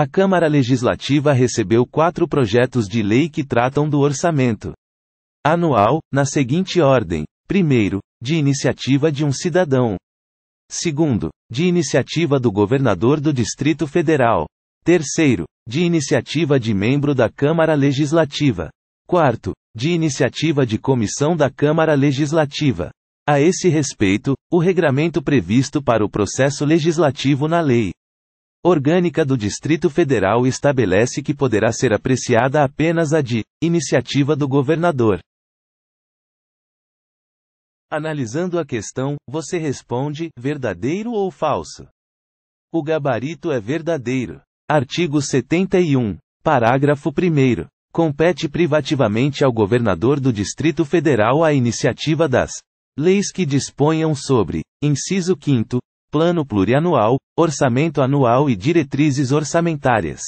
A Câmara Legislativa recebeu quatro projetos de lei que tratam do orçamento anual, na seguinte ordem: primeiro, de iniciativa de um cidadão. Segundo, de iniciativa do governador do Distrito Federal. Terceiro, de iniciativa de membro da Câmara Legislativa. Quarto, de iniciativa de comissão da Câmara Legislativa. A esse respeito, o regramento previsto para o processo legislativo na lei orgânica do Distrito Federal estabelece que poderá ser apreciada apenas a de iniciativa do governador. Analisando a questão, você responde: verdadeiro ou falso? O gabarito é verdadeiro. Artigo 71. Parágrafo 1. Compete privativamente ao governador do Distrito Federal a iniciativa das leis que disponham sobre, inciso 5, plano plurianual, orçamento anual e diretrizes orçamentárias.